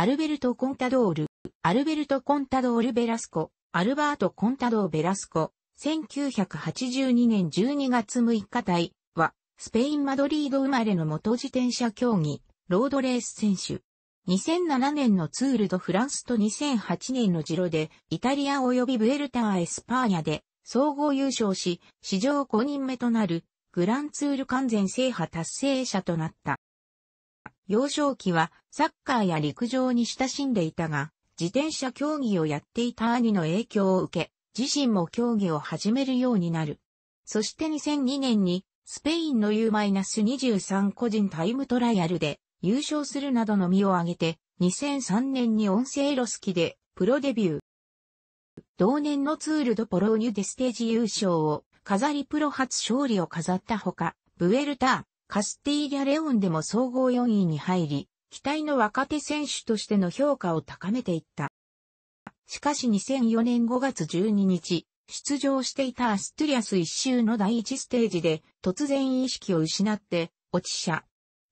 アルベルト・コンタドール、アルベルト・コンタドール・ベラスコ、アルバート・コンタドー・ベラスコ、1982年12月6日隊は、スペイン・マドリード生まれの元自転車競技、ロードレース選手。2007年のツールドフランスと2008年のジロで、イタリア及びブエルターエスパーニャで、総合優勝し、史上5人目となる、グランツール完全制覇達成者となった。幼少期はサッカーや陸上に親しんでいたが、自転車競技をやっていた兄の影響を受け、自身も競技を始めるようになる。そして2002年に、スペインの U-23 個人タイムトライアルで優勝するなどの身を挙げて、2003年に音声ロス機でプロデビュー。同年のツールドポローニュでステージ優勝を飾りプロ初勝利を飾ったほか、ブエルター、カスティーリャ・レオンでも総合4位に入り、期待の若手選手としての評価を高めていった。しかし2004年5月12日、出場していたアストゥリアス一周の第一ステージで突然意識を失って落ち者。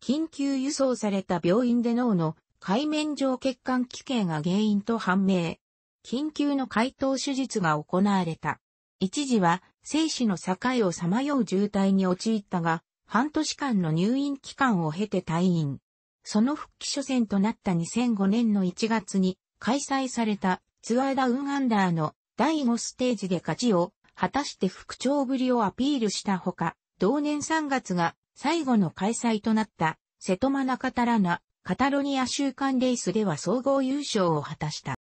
緊急輸送された病院で脳の海面上血管奇形が原因と判明。緊急の解凍手術が行われた。一時は生死の境をさまよう渋滞に陥ったが、半年間の入院期間を経て退院。その復帰初戦となった2005年の1月に開催されたツアーダウンアンダーの第5ステージで勝ちを果たして復調ぶりをアピールしたほか、同年3月が最後の開催となった瀬戸マナカタラナカタロニア週間レースでは総合優勝を果たした。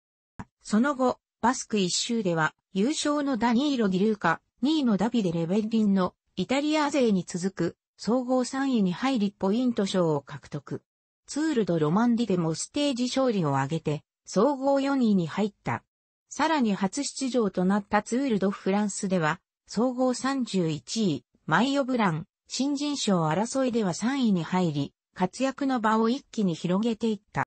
その後、バスク一周では優勝のダニーロ・ギルーカ、2位のダビデ・レベリンのイタリア勢に続く総合3位に入りポイント賞を獲得。ツールドロマンディでもステージ勝利を挙げて、総合4位に入った。さらに初出場となったツールドフランスでは、総合31位、マイオブラン、新人賞争いでは3位に入り、活躍の場を一気に広げていった。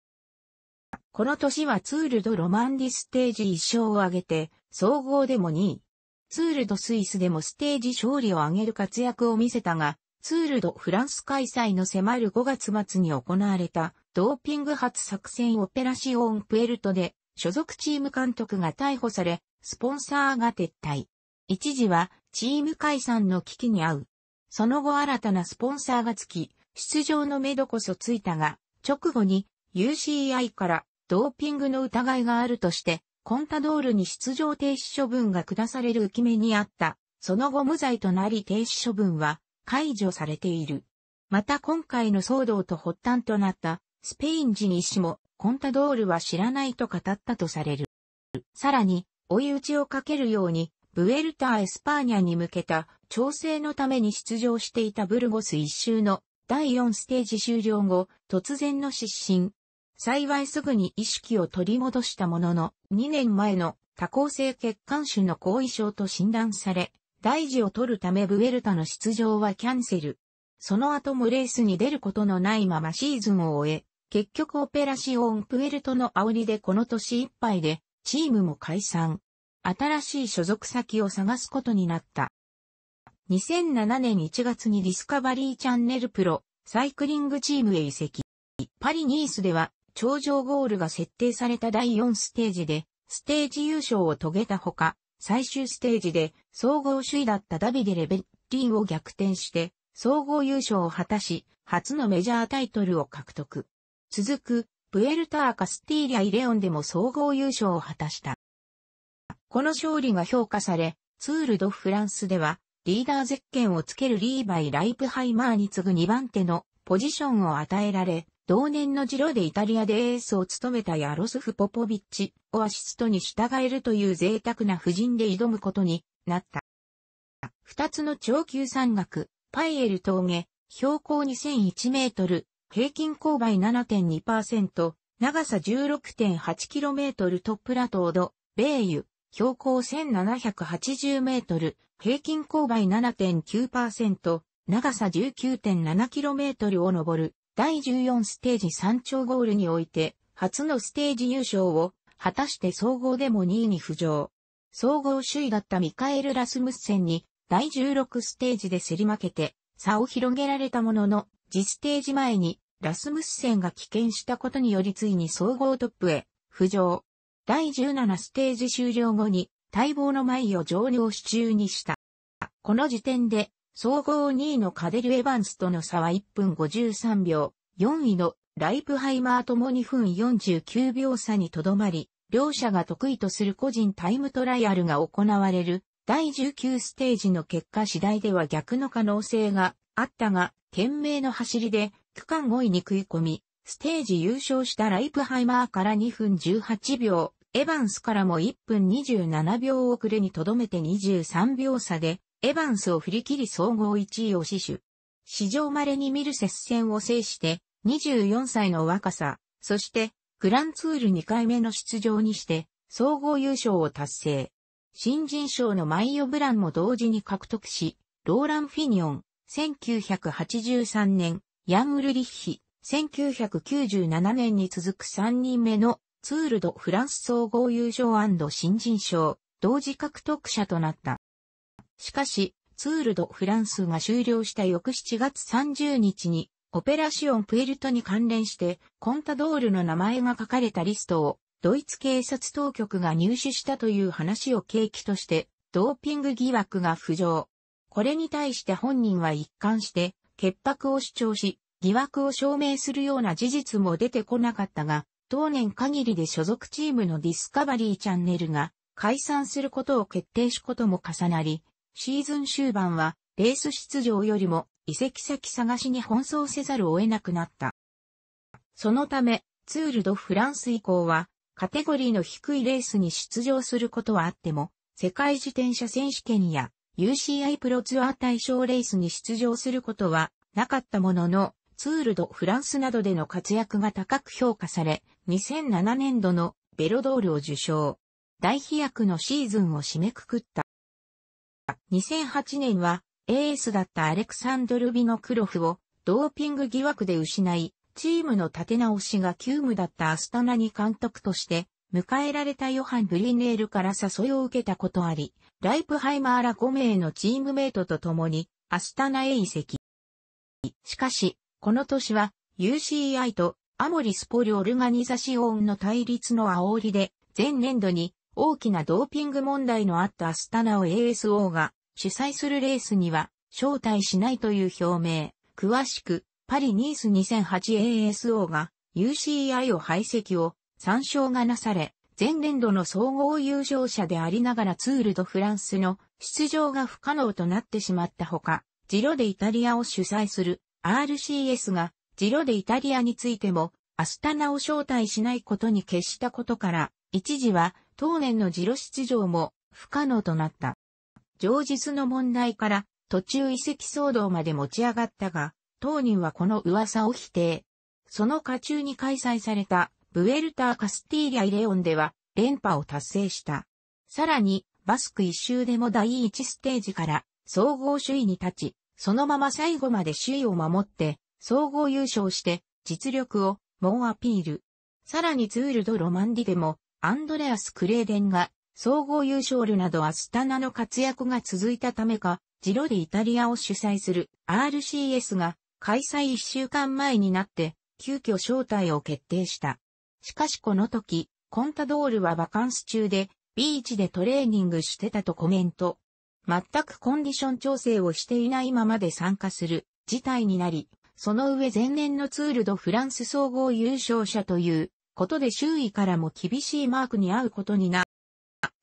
この年はツールドロマンディステージ1勝を挙げて、総合でも2位。ツールドスイスでもステージ勝利を挙げる活躍を見せたが、ツール・ド・フランス開催の迫る5月末に行われたドーピング発作戦オペラシオン・プエルトで所属チーム監督が逮捕され、スポンサーが撤退。一時はチーム解散の危機に遭う。その後新たなスポンサーがつき、出場のめどこそついたが、直後に UCI からドーピングの疑いがあるとして、コンタドールに出場停止処分が下される浮き目にあった。その後無罪となり停止処分は解除されている。また今回の騒動と発端となったスペイン人医師もコンタドールは知らないと語ったとされる。さらに追い打ちをかけるようにブエルタ・ー・エスパーニャに向けた調整のために出場していたブルゴス一周の第4ステージ終了後、突然の失神。幸いすぐに意識を取り戻したものの、2年前の多項性血管腫の後遺症と診断され、大事を取るためブエルタの出場はキャンセル。その後もレースに出ることのないままシーズンを終え、結局オペラシオンプエルトの煽りでこの年いっぱいで、チームも解散。新しい所属先を探すことになった。2007年1月にディスカバリーチャンネルプロ、サイクリングチームへ移籍。パリニースでは、頂上ゴールが設定された第4ステージで、ステージ優勝を遂げたほか、最終ステージで総合首位だったダビデ・レベッリンを逆転して、総合優勝を果たし、初のメジャータイトルを獲得。続く、プエルターカスティーリア・イレオンでも総合優勝を果たした。この勝利が評価され、ツール・ド・フランスでは、リーダーゼッケンをつけるリーバイ・ライプハイマーに次ぐ2番手のポジションを与えられ、同年のジロでイタリアでエースを務めたヤロスフ・ポポビッチをアシストに従えるという贅沢な布陣で挑むことになった。二つの超級山岳、パイエル峠、標高2001メートル、平均勾配7.2%、長さ1 6 8メートルトップラトード、ベイユ、標高1780メートル、平均勾配7.9%、長さ1 9 7トルを登る第14ステージ3丁ゴールにおいて、初のステージ優勝を、果たして総合でも2位に浮上。総合首位だったミカエル・ラスムッセンに、第16ステージで競り負けて、差を広げられたものの、次ステージ前に、ラスムッセンが棄権したことによりついに総合トップへ、浮上。第17ステージ終了後に、待望の前を上を支中にした。この時点で、総合2位のカデル・エヴァンスとの差は1分53秒、4位のライプハイマーとも2分49秒差にとどまり、両者が得意とする個人タイムトライアルが行われる第19ステージの結果次第では逆の可能性があったが、懸命の走りで区間5位に食い込み、ステージ優勝したライプハイマーから2分18秒、エヴァンスからも1分27秒遅れにとどめて23秒差でエヴァンスを振り切り総合1位を死守。史上稀に見る接戦を制して、24歳の若さ、そして、グランツール2回目の出場にして、総合優勝を達成。新人賞のマイオブランも同時に獲得し、ローラン・フィニオン、1983年、ヤン・ウルリッヒ、1997年に続く3人目のツールド・フランス総合優勝新人賞、同時獲得者となった。しかし、ツールドフランスが終了した翌7月30日に、オペラシオンプエルトに関連して、コンタドールの名前が書かれたリストを、ドイツ警察当局が入手したという話を契機として、ドーピング疑惑が浮上。これに対して本人は一貫して、潔白を主張し、疑惑を証明するような事実も出てこなかったが、当年限りで所属チームのディスカバリーチャンネルが解散することを決定しことも重なり、シーズン終盤は、レース出場よりも、移籍先探しに奔走せざるを得なくなった。そのため、ツールドフランス以降は、カテゴリーの低いレースに出場することはあっても、世界自転車選手権や UCI プロツアー対象レースに出場することはなかったものの、ツールドフランスなどでの活躍が高く評価され、2007年度のベロドールを受賞。大飛躍のシーズンを締めくくった。2008年はエースだったアレクサンドル・ビノクロフをドーピング疑惑で失い、チームの立て直しが急務だったアスタナに監督として迎えられたヨハン・ブリネールから誘いを受けたことあり、ライプハイマーら5名のチームメイトと共にアスタナへ移籍。しかし、この年は UCI とアモリスポリオルガニザシオンの対立の煽りで、前年度に大きなドーピング問題のあったアスタナを ASO が主催するレースには招待しないという表明。詳しく、パリニース 2008ASO が UCI を排斥を参照がなされ、前年度の総合優勝者でありながらツールドフランスの出場が不可能となってしまったほか、ジロでイタリアを主催する RCS がジロでイタリアについてもアスタナを招待しないことに決したことから、一時は当年のジロ出場も不可能となった。上日の問題から途中遺跡騒動まで持ち上がったが、当人はこの噂を否定。その下中に開催されたブエルター・カスティーリャ・イレオンでは連覇を達成した。さらに、バスク一周でも第一ステージから総合首位に立ち、そのまま最後まで首位を守って、総合優勝して実力を猛アピール。さらにツールド・ロマンディでもアンドレアス・クレーデンが総合優勝ルなどアスタナの活躍が続いたためか、ジロディイタリアを主催する RCS が開催一週間前になって急遽招待を決定した。しかしこの時、コンタドールはバカンス中でビーチでトレーニングしてたとコメント。全くコンディション調整をしていないままで参加する事態になり、その上前年のツールドフランス総合優勝者ということで周囲からも厳しいマークに合うことにな。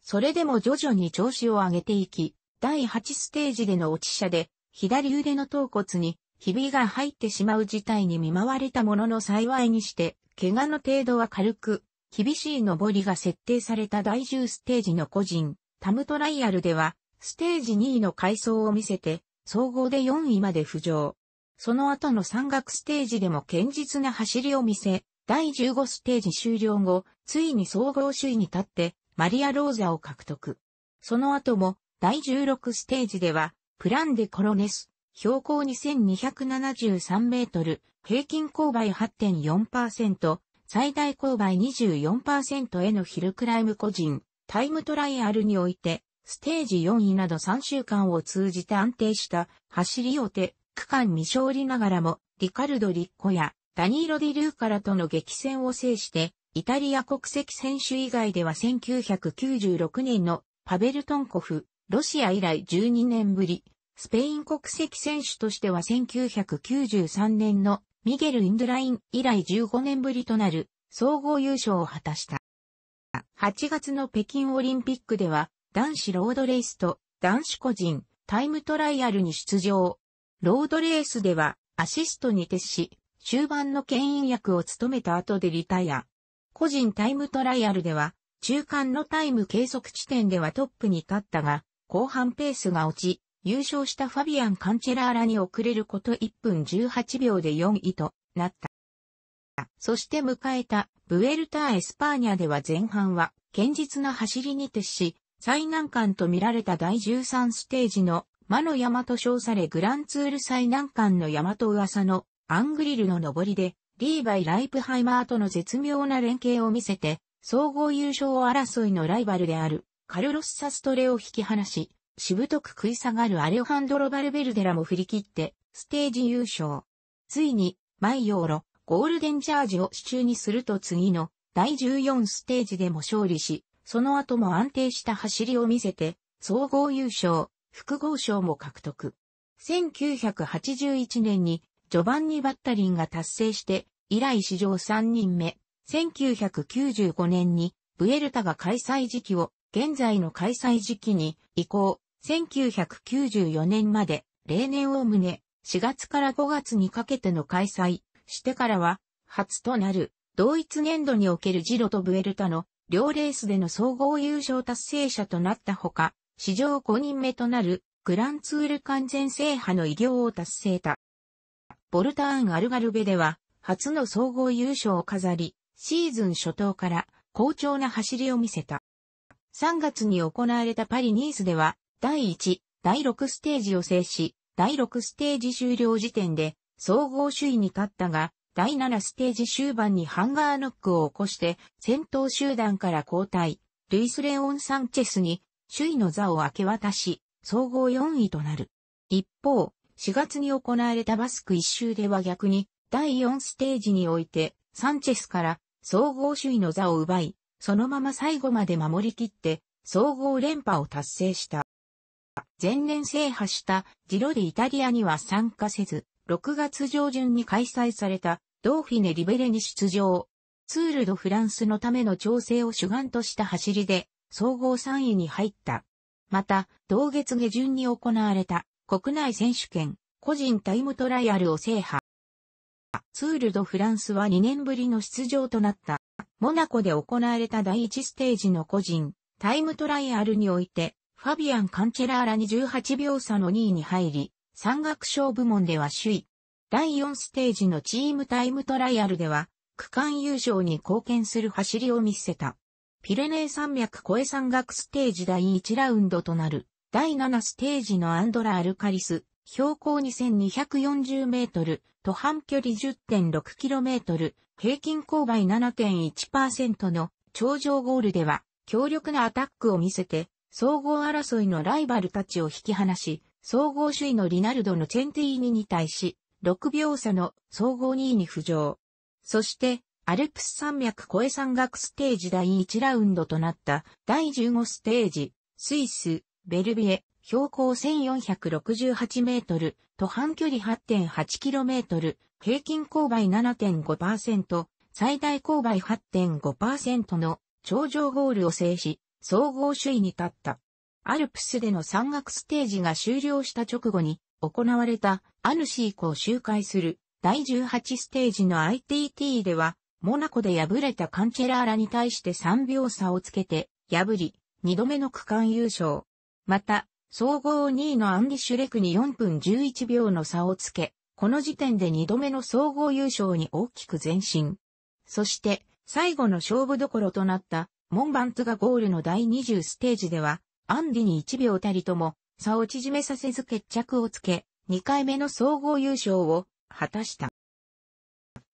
それでも徐々に調子を上げていき、第8ステージでの落ち者で、左腕の頭骨に、ひびが入ってしまう事態に見舞われたものの幸いにして、怪我の程度は軽く、厳しい登りが設定された第10ステージの個人、タムトライアルでは、ステージ2位の階層を見せて、総合で4位まで浮上。その後の山岳ステージでも堅実な走りを見せ、第15ステージ終了後、ついに総合首位に立って、マリア・ローザを獲得。その後も、第16ステージでは、プランデ・コロネス、標高2273メートル、平均勾配8.4%、最大勾配24%へのヒルクライム個人、タイムトライアルにおいて、ステージ4位など3週間を通じて安定した走りを手、区間未勝利ながらも、リカルド・リッコやダニーロ・ディ・ルーカラとの激戦を制して、イタリア国籍選手以外では1996年のパベルトンコフ、ロシア以来12年ぶり、スペイン国籍選手としては1993年のミゲル・インドライン以来15年ぶりとなる総合優勝を果たした。8月の北京オリンピックでは男子ロードレースと男子個人タイムトライアルに出場。ロードレースではアシストに徹し、終盤の牽引役を務めた後でリタイア。個人タイムトライアルでは、中間のタイム計測地点ではトップに立ったが、後半ペースが落ち、優勝したファビアン・カンチェラーラに遅れること1分18秒で4位となった。そして迎えたブエルタ・ー・エスパーニャでは前半は堅実な走りに徹し、最難関と見られた第13ステージの魔の山と称されグランツール最難関の山と噂のアングリルの上りで、リーバイ・ライプハイマーとの絶妙な連携を見せて、総合優勝争いのライバルである、カルロス・サストレを引き離し、しぶとく食い下がるアレオハンドロ・バルベルデラも振り切って、ステージ優勝。ついに、マイヨーロ、ゴールデンチャージを支柱にすると次の、第14ステージでも勝利し、その後も安定した走りを見せて、総合優勝、複合賞も獲得。1981年に序盤にバッタリンが達成して、以来史上3人目、1995年に、ブエルタが開催時期を、現在の開催時期に、移行、1994年まで、例年を胸。4月から5月にかけての開催、してからは、初となる、同一年度におけるジロとブエルタの、両レースでの総合優勝達成者となったほか、史上5人目となる、グランツール完全制覇の偉業を達成た。ボルターン・アルガルベでは、初の総合優勝を飾り、シーズン初頭から好調な走りを見せた。3月に行われたパリ・ニースでは、第1、第6ステージを制し、第6ステージ終了時点で、総合首位に立ったが、第7ステージ終盤にハンガーノックを起こして、先頭集団から交代、ルイス・レオン・サンチェスに、首位の座を明け渡し、総合4位となる。一方、4月に行われたバスク一周では逆に、第4ステージにおいて、サンチェスから総合首位の座を奪い、そのまま最後まで守り切って、総合連覇を達成した。前年制覇したジロでイタリアには参加せず、6月上旬に開催されたドーフィネ・リベレに出場。ツール・ド・フランスのための調整を主眼とした走りで、総合3位に入った。また、同月下旬に行われた国内選手権、個人タイムトライアルを制覇。ツールドフランスは2年ぶりの出場となった。モナコで行われた第1ステージの個人、タイムトライアルにおいて、ファビアン・カンチェラーラに18秒差の2位に入り、山岳賞部門では首位。第4ステージのチームタイムトライアルでは、区間優勝に貢献する走りを見せた。ピレネー山脈越え山岳ステージ第1ラウンドとなる第7ステージのアンドラ・アルカリス、標高2240メートル、途半距離10.6キロメートル、平均勾配7.1%の頂上ゴールでは、強力なアタックを見せて、総合争いのライバルたちを引き離し、総合首位のリナルドのチェンティーニに対し、6秒差の総合2位に浮上。そして、アルプス山脈越え山岳ステージ第1ラウンドとなった第15ステージ、スイス、ベルビエ、標高1468メートル、途半距離8.8キロメートル、平均勾配7.5%、最大勾配8.5%の頂上ゴールを制し、総合首位に立った。アルプスでの山岳ステージが終了した直後に行われたアヌシーコを周回する第18ステージの ITT では、モナコで敗れたカンチェラーラに対して3秒差をつけて、破り、2度目の区間優勝。また、総合2位のアンディ・シュレクに4分11秒の差をつけ、この時点で2度目の総合優勝に大きく前進。そして、最後の勝負どころとなった、モンバンツがゴールの第20ステージでは、アンディに1秒たりとも、差を縮めさせず決着をつけ、2回目の総合優勝を果たした。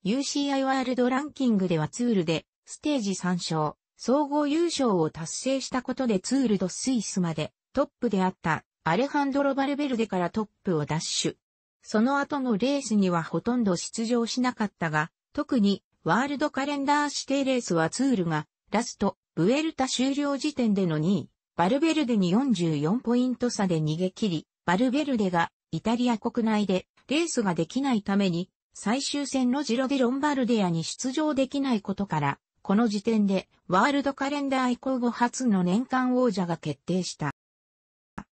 UCI ワールドランキングではツールで、ステージ3勝、総合優勝を達成したことでツールドスイスまでトップであったアレハンドロ・バルベルデからトップを奪取。その後のレースにはほとんど出場しなかったが、特にワールドカレンダー指定レースはツールがラスト、ブエルタ終了時点での2位、バルベルデに44ポイント差で逃げ切り、バルベルデがイタリア国内でレースができないために最終戦のジロデロンバルデアに出場できないことから、この時点でワールドカレンダー以降後初の年間王者が決定した。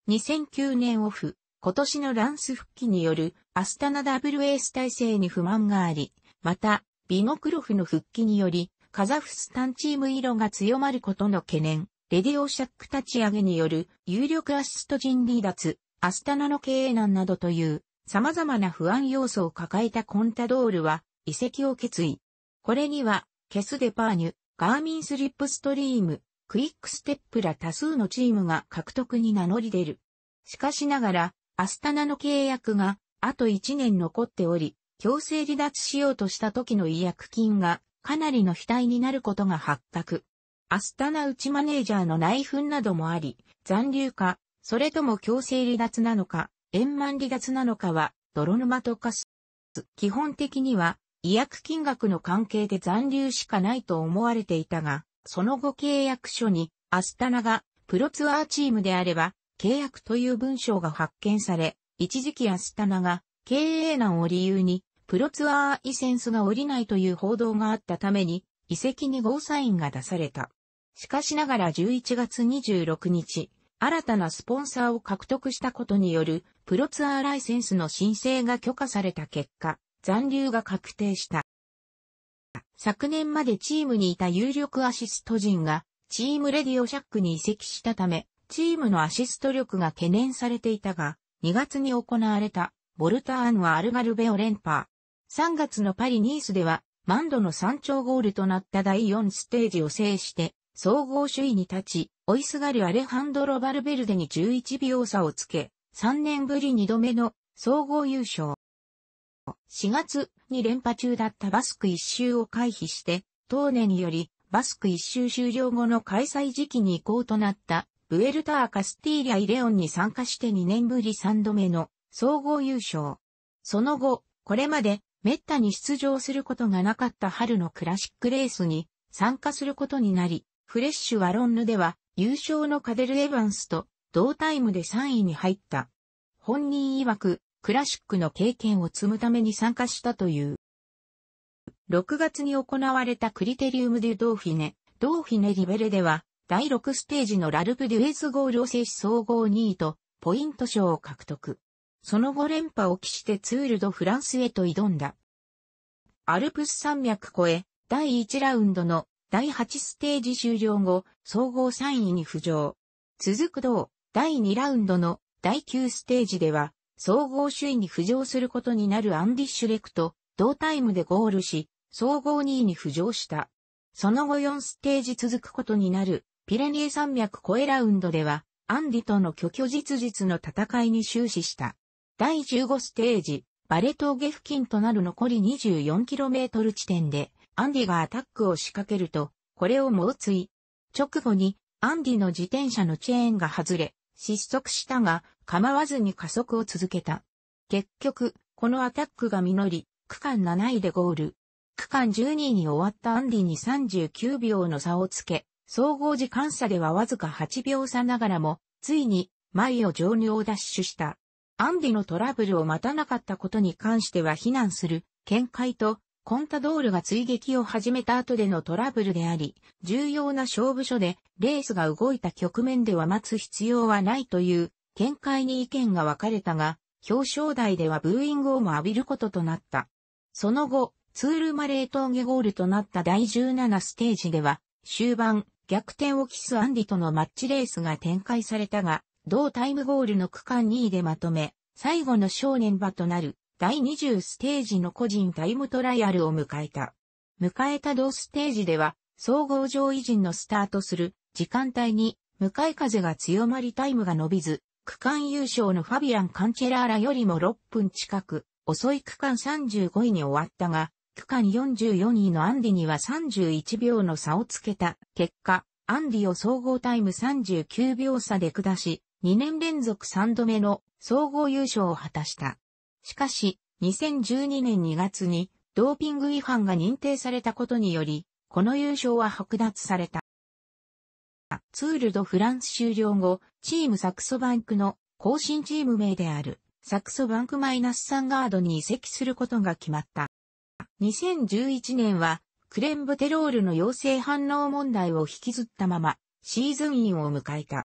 2009年オフ、今年のランス復帰によるアスタナ WS 体制に不満があり、また、ビノクロフの復帰により、カザフスタンチーム色が強まることの懸念、レディオシャック立ち上げによる有力アシスト人離脱、アスタナの経営難などという様々な不安要素を抱えたコンタドールは移籍を決意。これには、ケスデパーニュ、ガーミンスリップストリーム、クイックステップら多数のチームが獲得に名乗り出る。しかしながら、アスタナの契約があと1年残っており、強制離脱しようとした時の違約金がかなりの額になることが発覚。アスタナ内マネージャーの内紛などもあり、残留か、それとも強制離脱なのか、円満離脱なのかは、泥沼と化す。基本的には、違約金額の関係で残留しかないと思われていたが、その後契約書に、アスタナがプロツアーチームであれば、契約という文章が発見され、一時期アスタナが経営難を理由に、プロツアーイセンスが下りないという報道があったために、遺跡にゴーサインが出された。しかしながら11月26日、新たなスポンサーを獲得したことによるプロツアーライセンスの申請が許可された結果、残留が確定した。昨年までチームにいた有力アシスト陣が、チームレディオシャックに移籍したため、チームのアシスト力が懸念されていたが、2月に行われた、ボルターンはアルガルベを連覇。3月のパリ・ニースでは、マンドの山頂ゴールとなった第4ステージを制して、総合首位に立ち、追いすがるアレハンドロ・バルベルデに11秒差をつけ、3年ぶり2度目の総合優勝。4月に連覇中だったバスク一周を回避して、当年よりバスク一周終了後の開催時期に移行となったブエルター・カスティーリア・イレオンに参加して2年ぶり3度目の総合優勝。その後、これまで滅多に出場することがなかった春のクラシックレースに参加することになり、フレッシュ・ワロンヌでは優勝のカデル・エヴァンスと同タイムで3位に入った。本人曰く、クラシックの経験を積むために参加したという。6月に行われたクリテリウム・デュ・ドーフィネ、ドーフィネ・リベルでは、第6ステージのラルプ・デュエスゴールを制し総合2位と、ポイント賞を獲得。その後連覇を期してツール・ド・フランスへと挑んだ。アルプス山脈越え、第1ラウンドの第8ステージ終了後、総合3位に浮上。続く同、第2ラウンドの第9ステージでは、総合首位に浮上することになるアンディ・シュレクと同タイムでゴールし、総合2位に浮上した。その後4ステージ続くことになるピレネー山脈越えラウンドでは、アンディとの虚虚実実の戦いに終始した。第15ステージ、バレ峠付近となる残り 24km 地点で、アンディがアタックを仕掛けると、これを猛追。直後に、アンディの自転車のチェーンが外れ、失速したが、構わずに加速を続けた。結局、このアタックが実り、区間7位でゴール。区間12位に終わったアンディに39秒の差をつけ、総合時間差ではわずか8秒差ながらも、ついに、前を上流ダッシュした。アンディのトラブルを待たなかったことに関しては非難する見解とコンタドールが追撃を始めた後でのトラブルであり、重要な勝負所でレースが動いた局面では待つ必要はないという見解に意見が分かれたが、表彰台ではブーイングをも浴びることとなった。その後、ツールマレー峠ゴールとなった第17ステージでは、終盤、逆転を期すアンディとのマッチレースが展開されたが、同タイムゴールの区間2位でまとめ、最後の正念場となる第20ステージの個人タイムトライアルを迎えた。迎えた同ステージでは、総合上位陣のスタートする時間帯に、向かい風が強まりタイムが伸びず、区間優勝のファビアン・カンチェラーラよりも6分近く、遅い区間35位に終わったが、区間44位のアンディには31秒の差をつけた結果、アンディを総合タイム39秒差で下し、2年連続3度目の総合優勝を果たした。しかし、2012年2月にドーピング違反が認定されたことにより、この優勝は剥奪された。ツールドフランス終了後、チームサクソバンクの更新チーム名であるサクソバンクマイナス3ガードに移籍することが決まった。2011年はクレンブテロールの陽性反応問題を引きずったままシーズンインを迎えた。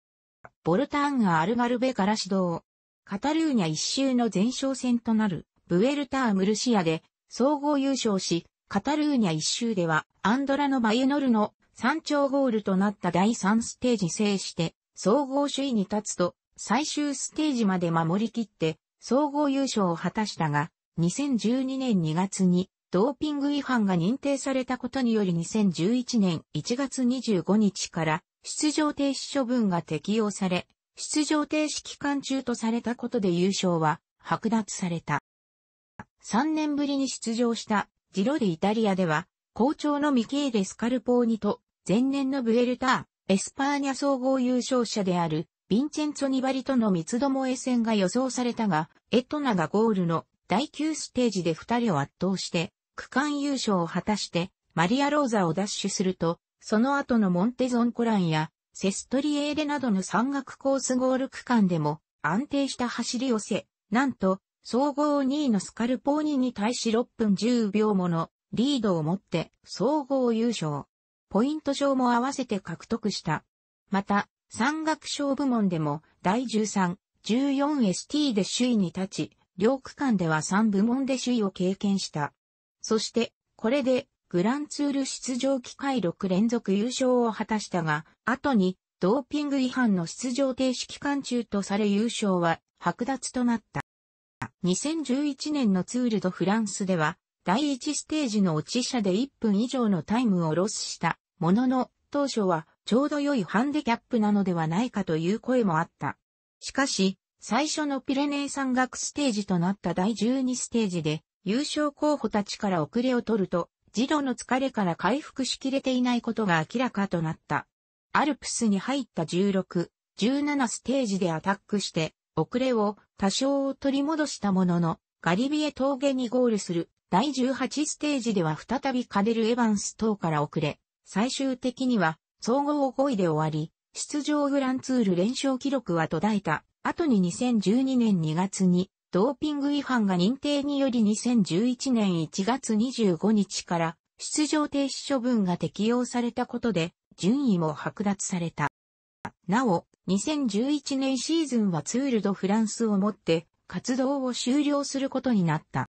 ボルターンがアルガルベから指導。カタルーニャ一周の前哨戦となる、ブエルター・ムルシアで、総合優勝し、カタルーニャ一周では、アンドラのバイエノルの山頂ゴールとなった第3ステージ制して、総合首位に立つと、最終ステージまで守り切って、総合優勝を果たしたが、2012年2月に、ドーピング違反が認定されたことにより2011年1月25日から出場停止処分が適用され、出場停止期間中とされたことで優勝は剥奪された。3年ぶりに出場したジロディイタリアでは、好調のミケーレ・スカルポーニと、前年のブエルター、エスパーニャ総合優勝者である、ヴィンチェンツォ・ニバリとの三つどもえ戦が予想されたが、エトナがゴールの第9ステージで2人を圧倒して、区間優勝を果たして、マリア・ローザを奪取すると、その後のモンテゾンコランやセストリエーレなどの山岳コースゴール区間でも安定した走りをせ、なんと、総合2位のスカルポーニに対し6分10秒ものリードを持って総合優勝。ポイント賞も合わせて獲得した。また、山岳賞部門でも第13、14ST で首位に立ち、両区間では3部門で首位を経験した。そして、これでグランツール出場機会6連続優勝を果たしたが、後にドーピング違反の出場停止期間中とされ優勝は剥奪となった。2011年のツールドフランスでは、第1ステージの落ち車で1分以上のタイムをロスしたものの、当初はちょうど良いハンデキャップなのではないかという声もあった。しかし、最初のピレネー山岳ステージとなった第12ステージで、優勝候補たちから遅れを取ると、ジロの疲れから回復しきれていないことが明らかとなった。アルプスに入った16、17ステージでアタックして、遅れを多少取り戻したものの、ガリビエ峠にゴールする第18ステージでは再びカデル・エヴァンス等から遅れ、最終的には総合5位で終わり、出場グランツール連勝記録は途絶えた。後に2012年2月にドーピング違反が認定により2011年1月25日から出場停止処分が適用されたことで順位も剥奪された。なお、2011年シーズンはツールドフランスをもって活動を終了することになった。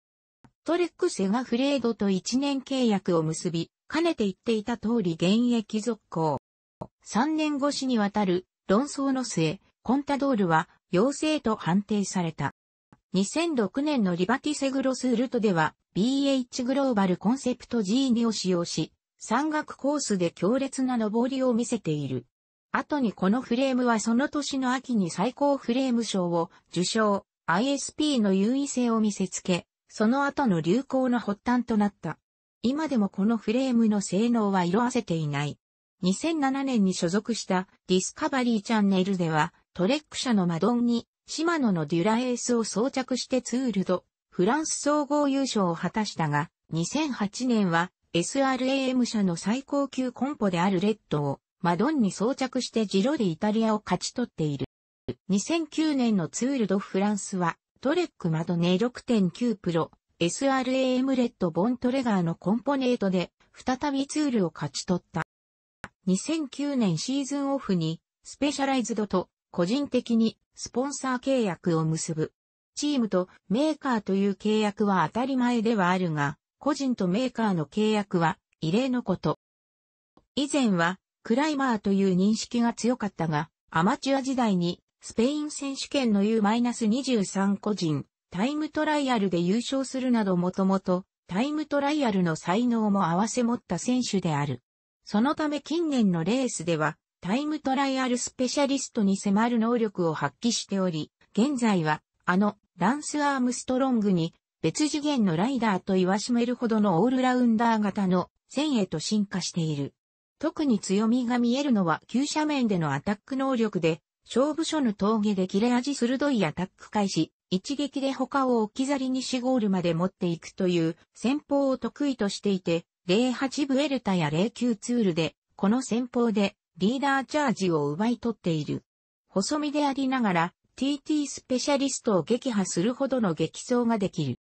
トレックセガフレードと1年契約を結び、かねて言っていた通り現役続行。3年越しにわたる論争の末、コンタドールは陽性と判定された。2006年のリバティセグロスウルトでは BH グローバルコンセプト G2 を使用し、山岳コースで強烈な登りを見せている。後にこのフレームはその年の秋に最高フレーム賞を受賞、ISP の優位性を見せつけ、その後の流行の発端となった。今でもこのフレームの性能は色あせていない。2007年に所属したディスカバリーチャンネルではトレック社のマドンにシマノのデュラエースを装着してツールド、フランス総合優勝を果たしたが、2008年は SRAM 社の最高級コンポであるレッドをマドンに装着してジロでイタリアを勝ち取っている。2009年のツールドフランスはトレックマドネ6.9プロ SRAM レッドボントレガーのコンポネートで再びツールを勝ち取った。2009年シーズンオフにスペシャライズドと個人的にスポンサー契約を結ぶ。チームとメーカーという契約は当たり前ではあるが、個人とメーカーの契約は異例のこと。以前はクライマーという認識が強かったが、アマチュア時代にスペイン選手権の U-23 個人タイムトライアルで優勝するなどもともとタイムトライアルの才能も合わせ持った選手である。そのため近年のレースではタイムトライアルスペシャリストに迫る能力を発揮しており、現在は、あの、ランス・アームストロングに、別次元のライダーと言わしめるほどのオールラウンダー型の線へと進化している。特に強みが見えるのは急斜面でのアタック能力で、勝負所の峠で切れ味鋭いアタック開始、一撃で他を置き去りにしゴールまで持っていくという戦法を得意としていて、08ブエルタや09ツールで、この戦法でリーダーチャージを奪い取っている。細身でありながら TT スペシャリストを撃破するほどの激走ができる。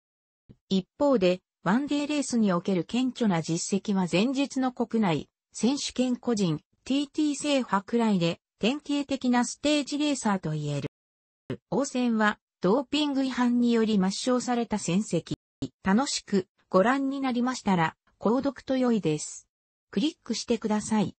一方で、ワンデーレースにおける顕著な実績は前日の国内、選手権個人、TT 制覇くらいで、典型的なステージレーサーと言える。応戦は、ドーピング違反により抹消された戦績。楽しくご覧になりましたら、購読と良いです。クリックしてください。